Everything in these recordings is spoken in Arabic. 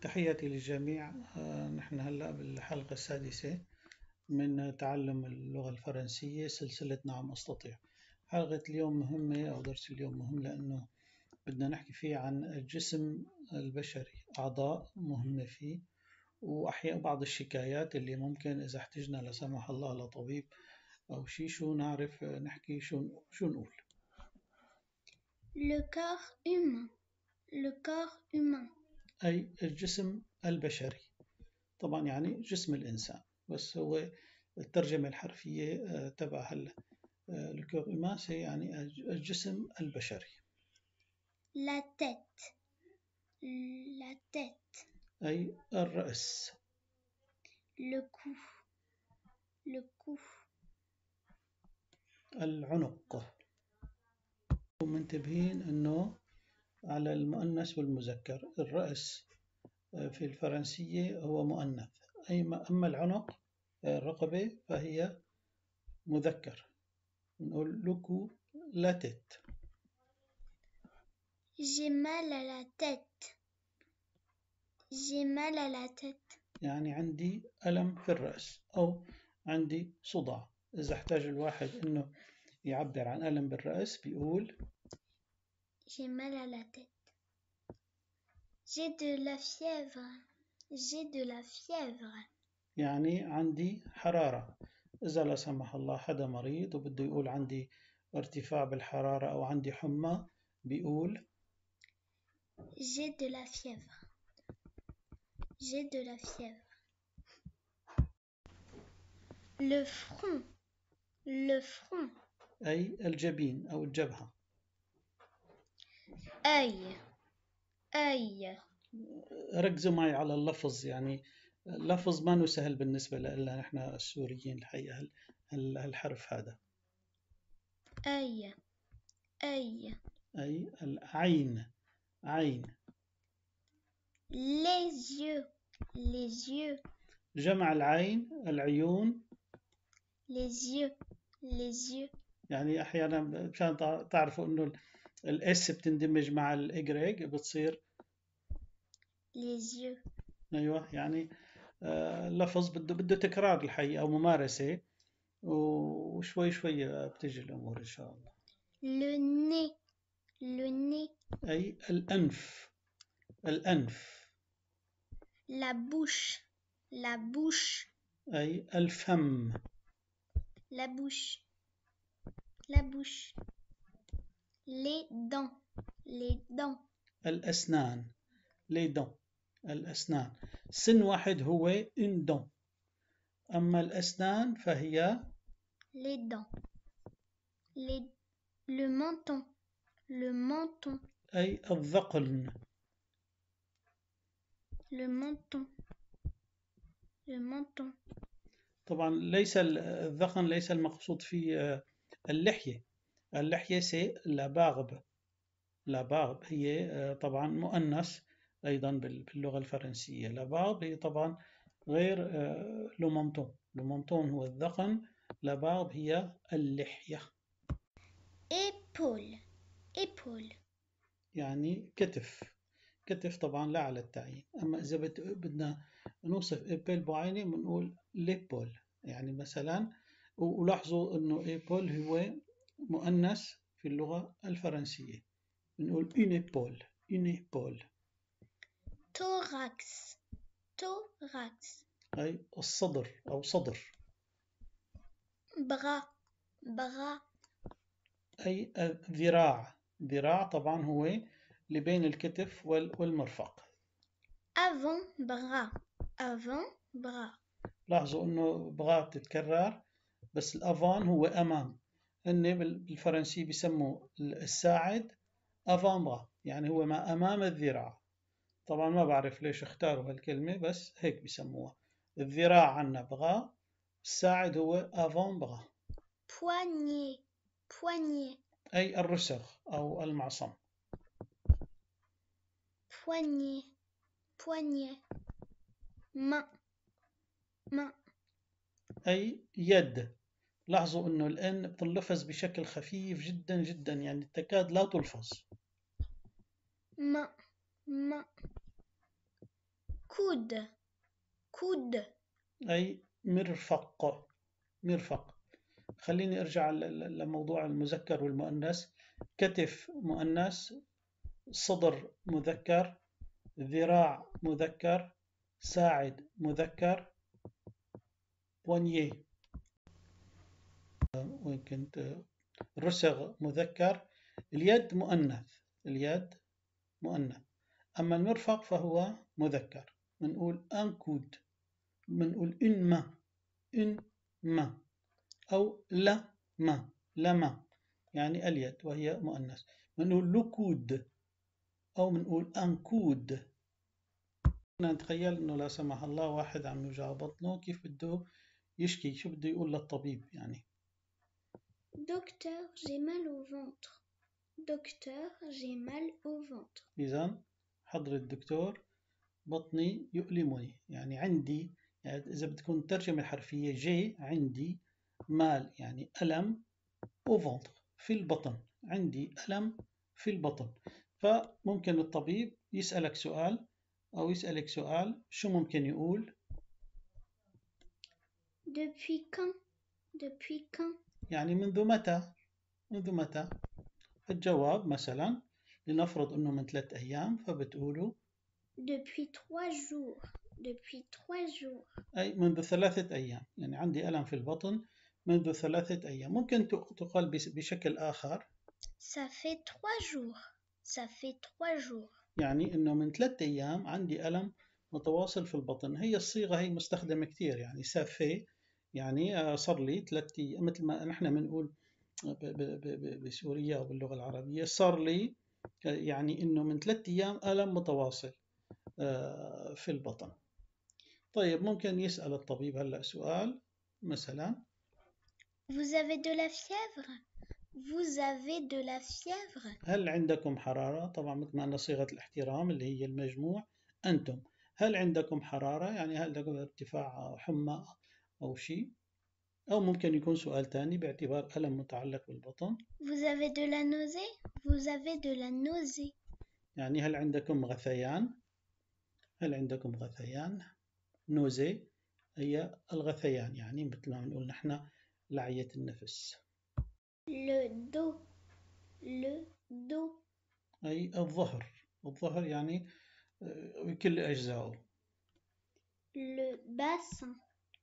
تحياتي للجميع آه، نحن هلأ بالحلقة السادسة من تعلم اللغة الفرنسية سلسلة نعم أستطيع حلقة اليوم مهمة أو درس اليوم مهم لأنه بدنا نحكي فيه عن الجسم البشري أعضاء مهمة فيه وأحياء بعض الشكايات اللي ممكن إذا احتجنا لا سمح الله لطبيب أو شي شو نعرف نحكي شو شو نقول Le corps humain. Le corps humain. أي الجسم البشري طبعا يعني جسم الإنسان بس هو الترجمة الحرفية آه، تبع هلا آه، الكور هي يعني الجسم البشري لا تيت لا تيت أي الرأس. لكو لكو العنق. ومنتبهين إنه على المؤنث والمذكر الرأس آه، في الفرنسية هو مؤنث أي ما أما العنق آه، الرقبة فهي مذكر نقول لكو لا تيت J'ai mal à la tête. J'ai يعني عندي ألم في الرأس أو عندي صداع إذا احتاج الواحد أنه يعبر عن ألم بالرأس بيقول J'ai mal à la tête. J'ai de la fièvre. J'ai de la fièvre. يعني عندي حرارة إذا لا سمح الله حدا مريض وبده يقول عندي ارتفاع بالحرارة أو عندي حمى بيقول J'ai de la fièvre. J'ai de la fièvre. Le front. Le front. أي الجبين أو الجبهة أي أي ركزوا معي على اللفظ يعني اللفظ ما سهل بالنسبة لنا نحن السوريين الحقيقة هالحرف هذا أي أي أي العين عين ليزيو ليزيو جمع العين العيون ليزيو ليزيو يعني أحيانا مشان تعرفوا إنه الاس بتندمج مع الاجريج بتصير ليزيو ايوه يعني آه، لفظ بده بده تكرار الحقيقه وممارسه وشوي شوي بتجي الامور ان شاء الله لوني لوني اي الانف الانف لا بوش لا بوش اي الفم لا بوش لا بوش لي دون لي دون الاسنان لي دون الاسنان سن واحد هو اون دون اما الاسنان فهي لي دون لي لو مونتون لو مونتون اي الذقن لو مونتون لو مونتون طبعا ليس الذقن ليس المقصود في آه، اللحيه اللحية سي لا باغب هي آه، طبعا مؤنث أيضا باللغة الفرنسية باغب هي طبعا غير آه، لومونتون لومونتون هو الذقن باغب هي اللحية إيبول إيبول يعني كتف كتف طبعا لا على التعيين أما إذا بدنا نوصف إيبول بعينه بنقول ليبول يعني مثلا ولاحظوا انه ايبول هو مؤنث في اللغة الفرنسية بنقول une épaule une épaule توغاكس توغاكس أي الصدر أو صدر بغا بغا أي ذراع ذراع طبعا هو اللي بين الكتف والمرفق أفون بغا أفون بغا لاحظوا أنه بغا بتتكرر بس الأفون هو أمام هن بالفرنسي بسموا الساعد افامبا يعني هو ما امام الذراع طبعا ما بعرف ليش اختاروا هالكلمة بس هيك بسموها الذراع عنا بغا الساعد هو افون بغا بواني بواني أي الرسغ أو المعصم بواني بواني ما ما أي يد لاحظوا انه الان بتنلفظ بشكل خفيف جدا جدا يعني تكاد لا تلفظ ما ما كود كود اي مرفق مرفق خليني ارجع لموضوع المذكر والمؤنث كتف مؤنث صدر مذكر ذراع مذكر ساعد مذكر بونيه وين كنت مذكر اليد مؤنث اليد مؤنث أما المرفق فهو مذكر بنقول ان كود بنقول اون ما ان ما أو لا ما لما يعني اليد وهي مؤنث بنقول لكود أو بنقول أنكود نتخيل إنه لا سمح الله واحد عم يوجع بطنه كيف بده يشكي شو بده يقول للطبيب يعني Docteur, j'ai mal au ventre. دكتور j'ai مال au ventre. اذا حضر الدكتور بطني يؤلمني يعني عندي يعني اذا بتكون الترجمه الحرفيه جي عندي مال يعني الم او ventre في البطن عندي الم في البطن فممكن الطبيب يسالك سؤال او يسالك سؤال شو ممكن يقول depuis quand depuis quand يعني منذ متى منذ متى الجواب مثلا لنفرض انه من ثلاث ايام فبتقولوا depuis trois jours depuis trois jours اي منذ ثلاثه ايام يعني عندي الم في البطن منذ ثلاثه ايام ممكن تقال بشكل اخر ça fait trois jours ça fait trois jours يعني انه من ثلاثة ايام عندي الم متواصل في البطن هي الصيغه هي مستخدمه كثير يعني ça fait يعني آه، صار لي ثلاث ايام مثل ما نحن بنقول آه، بسوريا او باللغه العربيه صار لي آه، يعني انه من ثلاث ايام الم متواصل في البطن طيب ممكن يسال الطبيب هلا سؤال مثلا Vous avez de la fièvre Vous avez de la fièvre هل عندكم حرارة؟ طبعا مثل ما أنا صيغة الاحترام اللي هي المجموع أنتم هل عندكم حرارة؟ يعني هل عندكم ارتفاع حمى أو شيء أو ممكن يكون سؤال تاني باعتبار ألم متعلق بالبطن Vous avez de la nausée Vous avez de la nausée يعني هل عندكم غثيان هل عندكم غثيان نوزي هي الغثيان يعني مثل ما نقول نحن لعية النفس le dos le dos أي الظهر الظهر يعني آه، كل أجزاؤه le bassin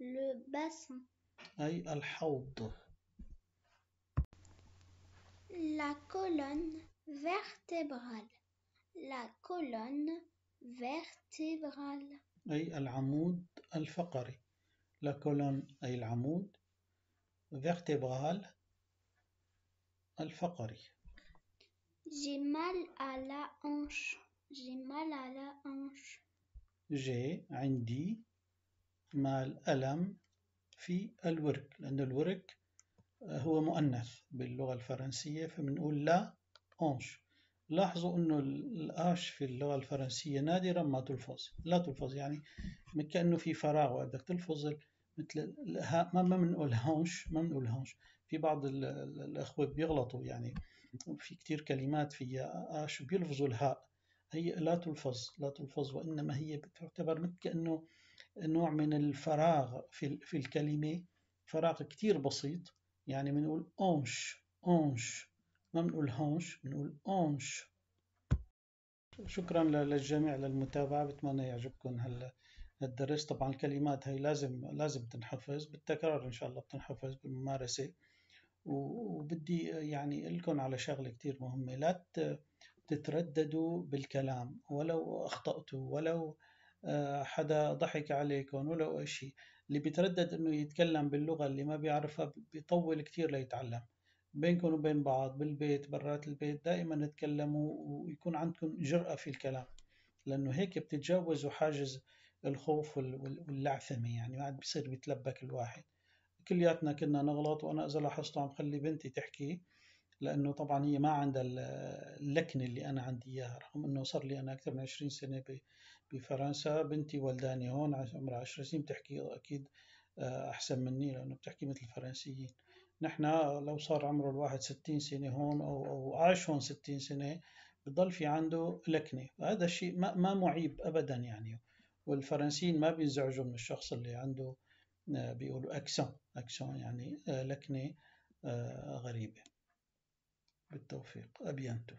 le bassin. La colonne vertébrale. La colonne vertébrale. La colonne vertébrale J'ai mal à la hanche. J'ai mal à la hanche. J'ai عندي مال ألم في الورك لأن الورك هو مؤنث باللغة الفرنسية فبنقول لا أونش لاحظوا أنه الآش في اللغة الفرنسية نادرا ما تلفظ لا تلفظ يعني كأنه في فراغ وإذا تلفظ مثل ما ما بنقول هونش ما بنقول هونش في بعض الأخوة بيغلطوا يعني في كتير كلمات فيها آش بيلفظوا الهاء هي لا تلفظ لا تلفظ وإنما هي تعتبر مثل كأنه نوع من الفراغ في, في الكلمة فراغ كتير بسيط يعني بنقول أونش أونش ما بنقول هونش بنقول أونش شكرا للجميع للمتابعة بتمنى يعجبكم هال الدرس طبعا الكلمات هي لازم لازم تنحفظ بالتكرار إن شاء الله بتنحفظ بالممارسة وبدي يعني لكم على شغلة كتير مهمة لا تترددوا بالكلام ولو أخطأتوا ولو آه، حدا ضحك عليكم ولا شيء اللي بيتردد انه يتكلم باللغه اللي ما بيعرفها بيطول كثير ليتعلم بينكم وبين بعض بالبيت برات البيت دائما تكلموا ويكون عندكم جرأة في الكلام لأنه هيك بتتجاوزوا حاجز الخوف واللعثمة يعني ما عاد بصير بيتلبك الواحد كلياتنا كنا نغلط وأنا إذا لاحظت عم خلي بنتي تحكي لأنه طبعا هي ما عندها اللكنة اللي أنا عندي إياها رغم أنه صار لي أنا أكثر من 20 سنة بفرنسا بنتي ولداني هون عمرها عشر سنين بتحكي أكيد آه، أحسن مني لأنه بتحكي مثل الفرنسيين نحن لو صار عمره الواحد ستين سنة هون أو, أو عاش هون ستين سنة بضل في عنده لكنة هذا الشيء ما, ما معيب أبدا يعني والفرنسيين ما بينزعجوا من الشخص اللي عنده آه، بيقولوا أكسون أكسون يعني آه، لكنة غريبة بالتوفيق أبيانتو